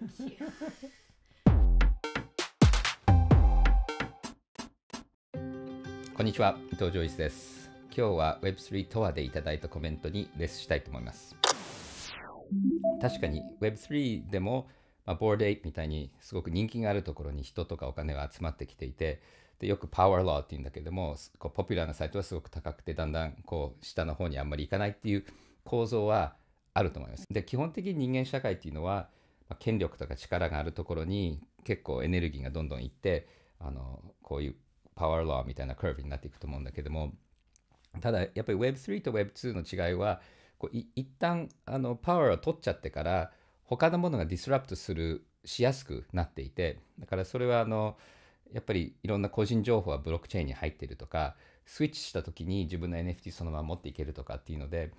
Thank you. こんにちは、伊藤浄一です。今日は Web3 とはでいただいたコメントにレスしたいと思います。確かに Web3 でも、まあ、ボードエイみたいにすごく人気があるところに人とかお金は集まってきていて、でよくパワーローっていうんだけども、こうポピュラーなサイトはすごく高くて、だんだんこう下の方にあんまりいかないっていう構造はあると思います。で、基本的に人間社会っていうのは、ま権力とか力があるところに結構エネルギーがどんどんいってあのこういうパワーローみたいなカーブになっていくと思うんだけどもただやっぱり Web3 と Web2 の違いはこうい一旦あのパワーを取っちゃってから他のものがディスラプトするしやすくなっていてだからそれはあのやっぱりいろんな個人情報はブロックチェーンに入ってるとかスイッチした時に自分の NFT そのまま持っていけるとかっていうので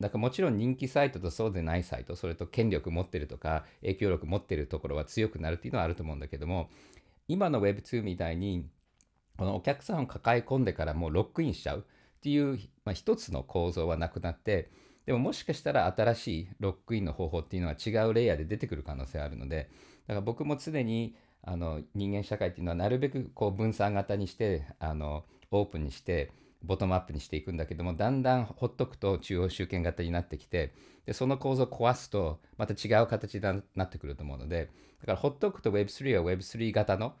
だからもちろん人気サイトとそうでないサイト、それと権力持ってるとか影響力持ってるところは強くなるっていうのはあると思うんだけども、今の Web2 みたいに、このお客さんを抱え込んでからもうロックインしちゃうっていう、まあ、一つの構造はなくなって、でももしかしたら新しいロックインの方法っていうのは違うレイヤーで出てくる可能性あるので、だから僕も常にあの人間社会っていうのはなるべくこう分散型にして、あのオープンにして、ボトムアップにしていくんだけどもだんだんほっとくと中央集権型になってきてでその構造を壊すとまた違う形になってくると思うのでだからほっとくと Web3 は Web3 型の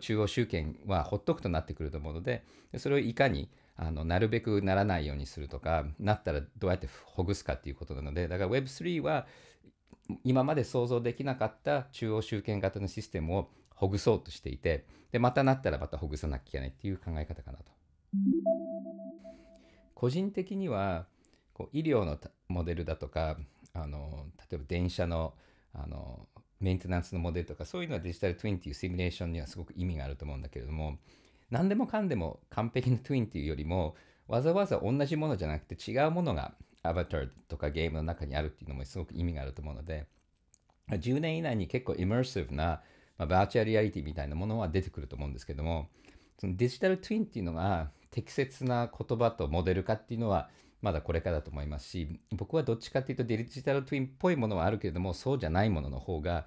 中央集権はほっとくとなってくると思うのででそれをいかにあのなるべくならないようにするとかなったらどうやってほぐすかっていうことなのでだから Web3 は今まで想像できなかった中央集権型のシステムをほぐそうとしていてでまたなったらまたほぐさなきゃいけないっていう考え方かなと。個人的にはこう医療のモデルだとかあの例えば電車のあのメンテナンスのモデルとかそういうのはデジタルトゥインっていうシミュレーションにはすごく意味があると思うんだけれども何でもかんでも完璧なトゥインっていうよりもわざわざ同じものじゃなくて違うものがアバターとかゲームの中にあるっていうのもすごく意味があると思うので10年以内に結構イマーシブな、まあ、バーチャルリアリティみたいなものは出てくると思うんですけどもそのデジタルトゥインっていうのが適切な言葉とモデル化っていうのはまだこれからだと思いますし僕はどっちかっていうとデジタルトゥインっぽいものはあるけれどもそうじゃないものの方が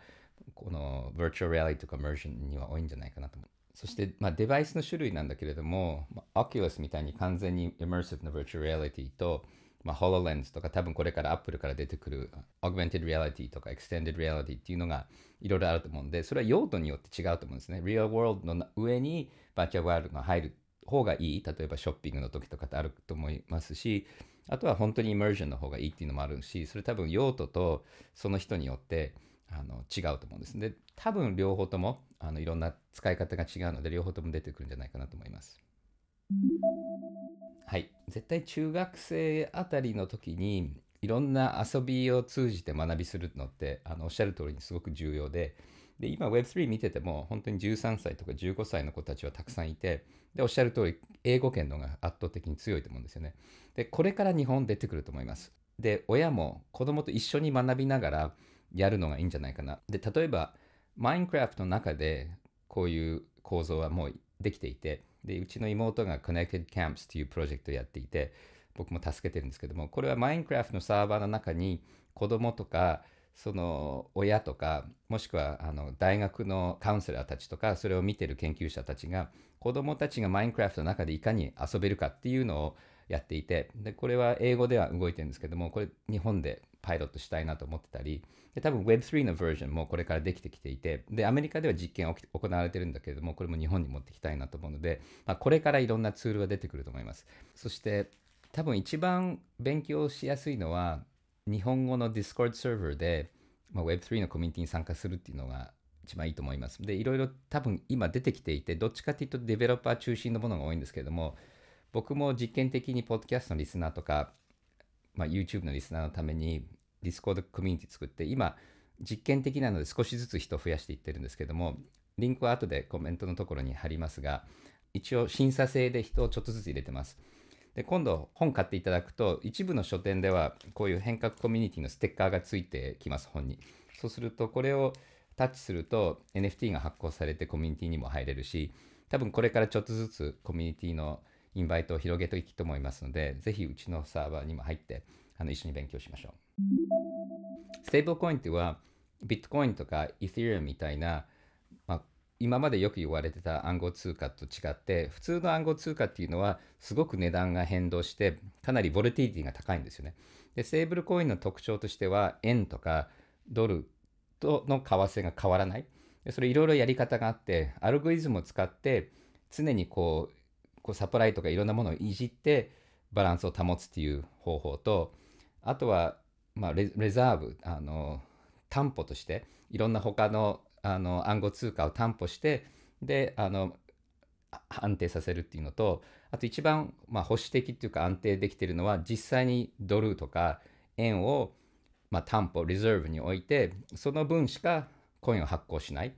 この virtual reality とか immersion には多いんじゃないかなと思う。そして、まあ、デバイスの種類なんだけれども、まあ、Oculus みたいに完全に immersive の virtual reality と、まあ、HoloLens とか多分これから Apple から出てくる Augmented Reality とか Extended Reality っていうのがいろいろあると思うんでそれは用途によって違うと思うんですね。Real World の上にバーチャルワールドが入る方がいい例えばショッピングの時とかってあると思いますしあとは本当にイマージョンの方がいいっていうのもあるしそれ多分用途とその人によってあの違うと思うんですで多分両方ともあのいろんな使い方が違うので両方とも出てくるんじゃないかなと思います。はい絶対中学生あたりの時にいろんな遊びを通じて学びするのってあのおっしゃる通りにすごく重要でで今 Web3 見てても本当に13歳とか15歳の子たちはたくさんいてでおっしゃる通り英語圏の方が圧倒的に強いと思うんですよね。でこれから日本出てくると思います。で親も子供と一緒に学びながらやるのがいいんじゃないかな。で例えば Minecraft の中でこういう構造はもうできていてでうちの妹が Connected Camps というプロジェクトをやっていて僕も助けてるんですけどもこれはマインクラフトのサーバーの中に子供とかその親とかもしくはあの大学のカウンセラーたちとかそれを見てる研究者たちが子供たちがマインクラフトの中でいかに遊べるかっていうのをやっていてでこれは英語では動いてるんですけどもこれ日本でパイロットしたいなと思ってたりで多分 Web3 のバージョンもこれからできてきていてでアメリカでは実験行われてるんだけれどもこれも日本に持ってきたいなと思うので、まあ、これからいろんなツールが出てくると思いますそして多分一番勉強しやすいのは日本語の Discord サーバーで、まあ、Web3 のコミュニティに参加するっていうのが一番いいと思います。で、いろいろ多分今出てきていて、どっちかというとデベロッパー中心のものが多いんですけれども、僕も実験的にポッドキャストのリスナーとか、まあ、YouTube のリスナーのために Discord コミュニティ作って、今実験的なので少しずつ人を増やしていってるんですけども、リンクは後でコメントのところに貼りますが、一応審査制で人をちょっとずつ入れてます。で今度本買っていただくと一部の書店ではこういう変革コミュニティのステッカーがついてきます本にそうするとこれをタッチすると NFT が発行されてコミュニティにも入れるし多分これからちょっとずつコミュニティのインバイトを広げていくと思いますのでぜひうちのサーバーにも入ってあの一緒に勉強しましょうステーブルコインってはビットコインとかイ t h e r みたいな、まあ、今までよく言われてた暗号通貨と違って普通の暗号通貨っていうのはすごく値段が変動してかなりボルティリティが高いんですよね。でセーブルコインの特徴としては円とかドルとの為替が変わらない。でそれいろいろやり方があってアルゴリズムを使って常にこうこうサプライとかいろんなものをいじってバランスを保つっていう方法とあとは、まあレ、レザーブあの担保としていろんな他のあの暗号通貨を担保してであの安定させるっていうのとあと一番、まあ、保守的っていうか安定できてるのは実際にドルとか円を、まあ、担保リザーブに置いてその分しかコインを発行しない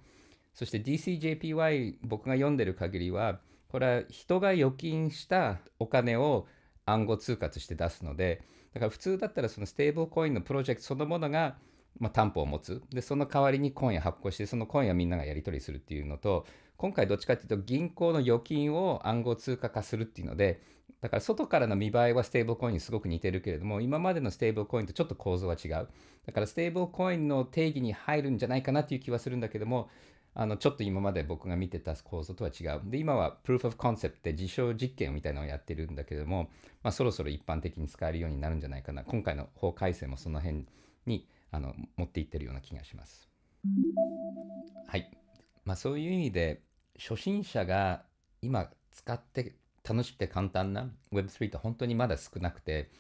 そして DCJPY 僕が読んでる限りはこれは人が預金したお金を暗号通貨として出すのでだから普通だったらそのステーブルコインのプロジェクトそのものがまあ、担保を持つでその代わりにコイン発行してそのコインはみんながやり取りするっていうのと今回どっちかっていうと銀行の預金を暗号通貨化するっていうのでだから外からの見栄えはステーブルコインにすごく似てるけれども今までのステーブルコインとちょっと構造は違うだからステーブルコインの定義に入るんじゃないかなっていう気はするんだけどもあのちょっと今まで僕が見てた構造とは違うで今はプルーフ・オブ・コンセプトで実証実験みたいなのをやってるんだけども、まあ、そろそろ一般的に使えるようになるんじゃないかな今回の法改正もその辺にあの持っていってるような気がします。はい、まあ、そういう意味で初心者が今使って楽しくて簡単な Web3 って本当にまだ少なくて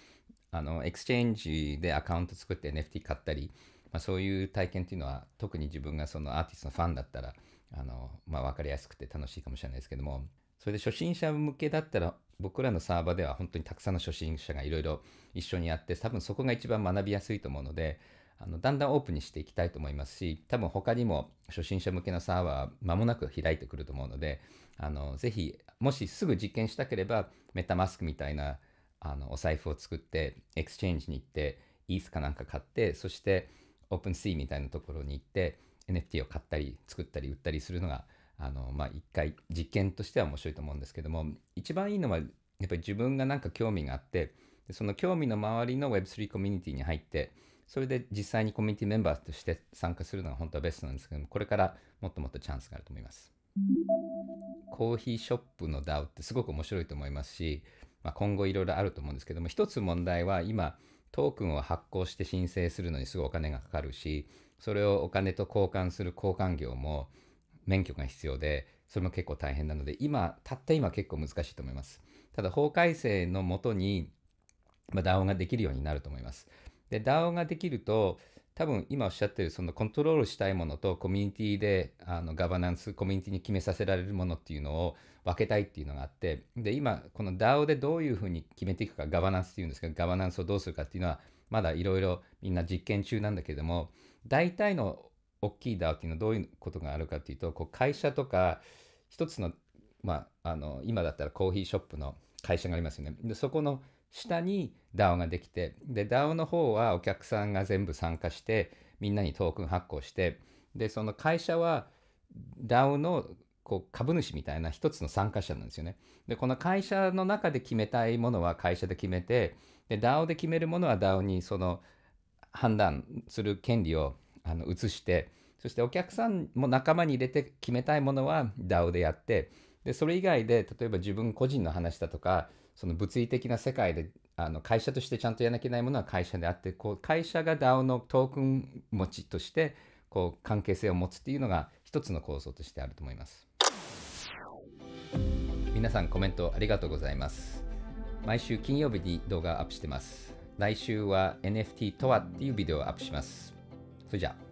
あのエクスチェンジでアカウント作って NFT 買ったり、まあ、そういう体験っていうのは特に自分がそのアーティストのファンだったらあの、まあ、分かりやすくて楽しいかもしれないですけどもそれで初心者向けだったら僕らのサーバーでは本当にたくさんの初心者がいろいろ一緒にやって多分そこが一番学びやすいと思うのであのだんだんオープンにしていきたいと思いますし多分他にも初心者向けのサーバーは間もなく開いてくると思うのであのぜひもしすぐ実験したければメタマスクみたいなあのお財布を作ってエクスチェンジに行ってイースかなんか買ってそしてオープンシーみたいなところに行って NFT を買ったり作ったり売ったりするのがまあ一回実験としては面白いと思うんですけども一番いいのはやっぱり自分が何か興味があってその興味の周りの Web3 コミュニティに入ってそれで実際にコミュニティメンバーとして参加するのが本当はベストなんですけどもこれからもっともっとチャンスがあると思います。コーヒーショップの DAO ってすごく面白いと思いますし、まあ、今後いろいろあると思うんですけども一つ問題は今トークンを発行して申請するのにすごいお金がかかるしそれをお金と交換する交換業も免許が必要でそれも結構大変なので今たった今結構難しいと思いますただ法改正のもとに、DAO ができるようになると思いますで DAO ができると多分今おっしゃってるそのコントロールしたいものとコミュニティであのガバナンスコミュニティに決めさせられるものっていうのを分けたいっていうのがあってで今この DAO でどういうふうに決めていくかガバナンスっていうんですけどガバナンスをどうするかっていうのはまだいろいろみんな実験中なんだけれども大体の大きい DAO っていうのはどういうことがあるかっていうとこう会社とか一つの,、まあ、あの今だったらコーヒーショップの会社がありますよね。でそこの下に DAO ができてで DAO の方はお客さんが全部参加してみんなにトークン発行してでその会社は DAO のこう株主みたいな一つの参加者なんですよね。でこの会社の中で決めたいものは会社で決めてで DAO で決めるものは DAO にその判断する権利をあの移してそしてお客さんも仲間に入れて決めたいものは DAO でやってでそれ以外で例えば自分個人の話だとかその物理的な世界であの会社としてちゃんとやらなきゃいけないものは会社であってこう会社が DAO のトークン持ちとしてこう関係性を持つっていうのが一つの構造としてあると思います皆さんコメントありがとうございます毎週金曜日に動画アップしてます来週は NFT とはっていうビデオをアップしますそれじゃあ